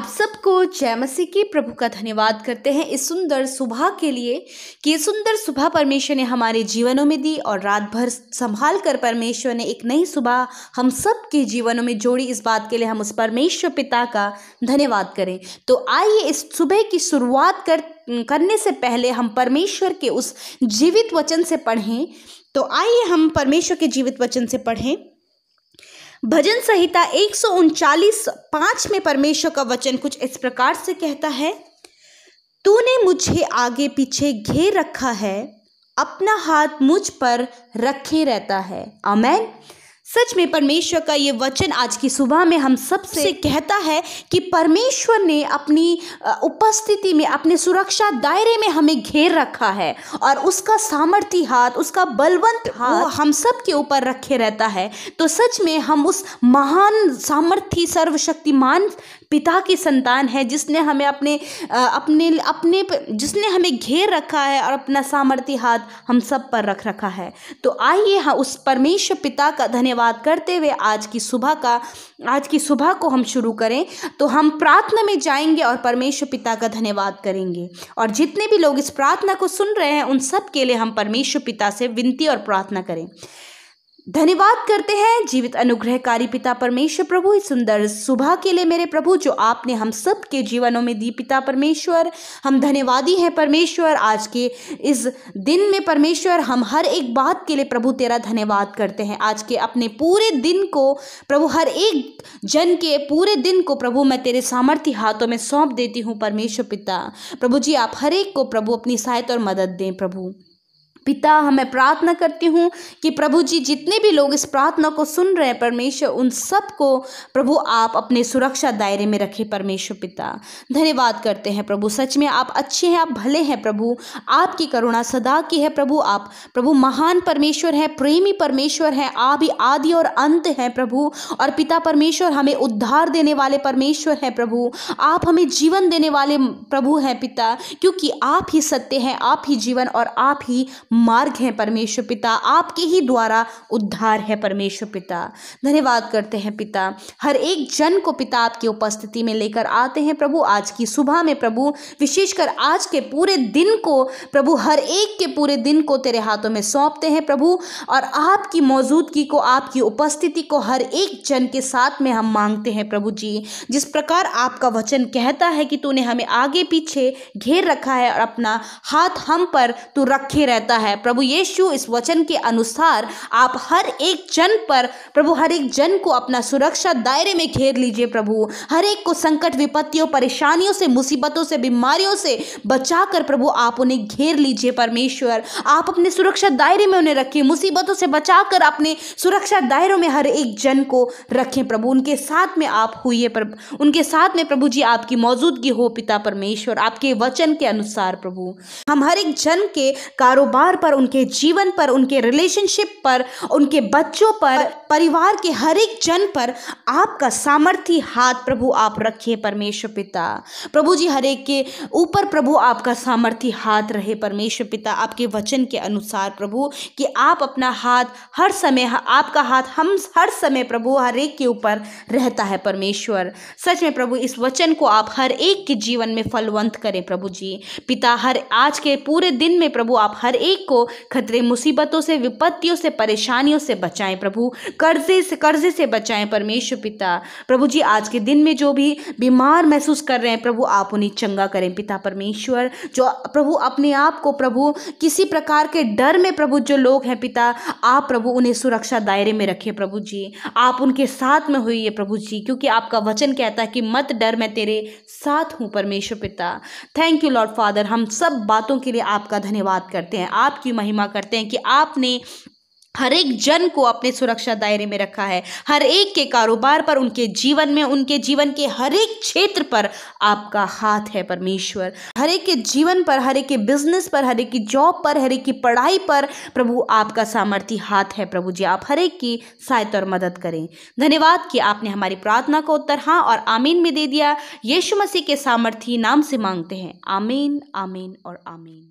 आप सबको जय मसीह की प्रभु का धन्यवाद करते हैं इस सुंदर सुबह के लिए कि सुंदर सुबह परमेश्वर ने हमारे जीवनों में दी और रात भर संभाल कर परमेश्वर ने एक नई सुबह हम सब के जीवनों में जोड़ी इस बात के लिए हम उस परमेश्वर पिता का धन्यवाद करें तो आइए इस सुबह की शुरुआत कर करने से पहले हम परमेश्वर के उस जीवित वचन से पढ़ें तो आइए हम परमेश्वर के जीवित वचन से पढ़ें भजन संहिता एक सौ उनचालीस पांच में परमेश्वर का वचन कुछ इस प्रकार से कहता है तूने मुझे आगे पीछे घेर रखा है अपना हाथ मुझ पर रखे रहता है अमेन सच में परमेश्वर का ये वचन आज की सुबह में हम सबसे कहता है कि परमेश्वर ने अपनी उपस्थिति में अपने सुरक्षा दायरे में हमें घेर रखा है और उसका सामर्थ्य हाथ उसका बलवंत हाथ हम सब के ऊपर रखे रहता है तो सच में हम उस महान सामर्थ्य सर्वशक्तिमान पिता की संतान है जिसने हमें अपने अपने अपने जिसने हमें घेर रखा है और अपना सामर्थ्य हाथ हम सब पर रख रखा है तो आइए हाँ उस परमेश्वर पिता का धन्यवाद धन्यवाद करते हुए आज की सुबह का आज की सुबह को हम शुरू करें तो हम प्रार्थना में जाएंगे और परमेश्वर पिता का धन्यवाद करेंगे और जितने भी लोग इस प्रार्थना को सुन रहे हैं उन सब के लिए हम परमेश्वर पिता से विनती और प्रार्थना करें धन्यवाद करते हैं जीवित अनुग्रहकारी पिता परमेश्वर प्रभु इस सुंदर सुबह के लिए मेरे प्रभु जो आपने हम सब के जीवनों में दी पिता परमेश्वर हम धन्यवादी हैं परमेश्वर आज के इस दिन में परमेश्वर हम हर एक बात के लिए प्रभु तेरा धन्यवाद करते हैं आज के अपने पूरे दिन को प्रभु हर एक जन के पूरे दिन को प्रभु मैं तेरे सामर्थ्य हाथों में सौंप देती हूँ परमेश्वर पिता प्रभु जी आप हर एक को प्रभु अपनी सहायता और मदद दें प्रभु पिता हमें प्रार्थना करती हूँ कि प्रभु जी जितने भी लोग इस प्रार्थना को सुन रहे हैं परमेश्वर उन सबको प्रभु आप अपने सुरक्षा दायरे में रखें परमेश्वर पिता धन्यवाद करते हैं प्रभु सच में आप अच्छे हैं आप भले हैं प्रभु आपकी करुणा सदा की है प्रभु आप प्रभु महान परमेश्वर हैं प्रेमी परमेश्वर हैं आप ही आदि और अंत हैं प्रभु और पिता परमेश्वर हमें उद्धार देने वाले परमेश्वर हैं प्रभु आप हमें जीवन देने वाले प्रभु हैं पिता क्योंकि आप ही सत्य हैं आप ही जीवन और आप ही मार्ग हैं परमेश्वर पिता आपके ही द्वारा उद्धार है परमेश्वर पिता धन्यवाद करते हैं पिता हर एक जन को पिता आपकी उपस्थिति में लेकर आते हैं प्रभु आज की सुबह में प्रभु विशेषकर आज के पूरे दिन को प्रभु हर एक के पूरे दिन को तेरे हाथों में सौंपते हैं प्रभु और आपकी मौजूदगी को आपकी उपस्थिति को हर एक जन के साथ में हम मांगते हैं प्रभु जी जिस प्रकार आपका वचन कहता है कि तूने हमें आगे पीछे घेर रखा है और अपना हाथ हम पर तू रखे रहता है प्रभु यीशु इस वचन के अनुसार आप हर एक जन पर प्रभु हर एक जन को अपना सुरक्षा दायरे में घेर लीजिए प्रभु हर एक को संकट विपत्तियों परेशानियों से मुसीबतों से बीमारियों से बचा कर प्रभु आप उन्हें घेर लीजिए परमेश्वर आप अपने सुरक्षा दायरे में उन्हें रखिए मुसीबतों से बचा अपने सुरक्षा दायरों में हर एक जन को रखें प्रभु उनके साथ में आप हुई प्रभु उनके साथ में प्रभु जी आपकी मौजूदगी हो पिता परमेश्वर आपके वचन के अनुसार प्रभु हम हर एक जन के कारोबार परिवार पर उनके जीवन पर उनके रिलेशनशिप पर उनके बच्चों पर परिवार के हर एक जन पर आपका सामर्थ्य हाथ प्रभु आप रखिए परमेश्वर पिता प्रभु जी हर एक के ऊपर प्रभु आपका सामर्थ्य हाथ रहे परमेश्वर पिता आपके वचन के अनुसार प्रभु कि आप अपना हाथ हर समय आपका हाथ हम हर समय प्रभु हर एक के ऊपर रहता है परमेश्वर सच में प्रभु इस वचन को आप हर एक के जीवन में फलवंत करें प्रभु जी पिता हर आज के पूरे दिन में प्रभु आप हर एक सभी को खतरे मुसीबतों से विपत्तियों से परेशानियों से बचाएं प्रभु कर्जे से कर्जे से बचाएं परमेश्वर पिता प्रभु जी आज के दिन में जो भी बीमार महसूस कर रहे हैं प्रभु आप उन्हें चंगा करें पिता परमेश्वर जो प्रभु अपने आप को प्रभु किसी प्रकार के डर में प्रभु जो लोग हैं पिता आप प्रभु उन्हें सुरक्षा दायरे में रखें प्रभु जी आप उनके साथ में है प्रभु जी क्योंकि आपका वचन कहता है कि मत डर मैं तेरे साथ हूँ परमेश्वर पिता थैंक यू लॉर्ड फादर हम सब बातों के लिए आपका धन्यवाद करते हैं आप आपकी महिमा करते हैं कि आपने हर एक जन को अपने सुरक्षा दायरे में रखा है हर एक के कारोबार पर उनके जीवन में उनके जीवन के हर एक क्षेत्र पर आपका हाथ है परमेश्वर हर एक के जीवन पर हर एक के बिजनेस पर हर एक की जॉब पर हर एक की पढ़ाई पर प्रभु आपका सामर्थ्य हाथ है प्रभु जी आप हर एक की सहायता और मदद करें धन्यवाद कि आपने हमारी प्रार्थना का उत्तर हाँ और आमीन में दे दिया यीशु मसीह के सामर्थ्य नाम से मांगते हैं आमीन आमीन और आमीन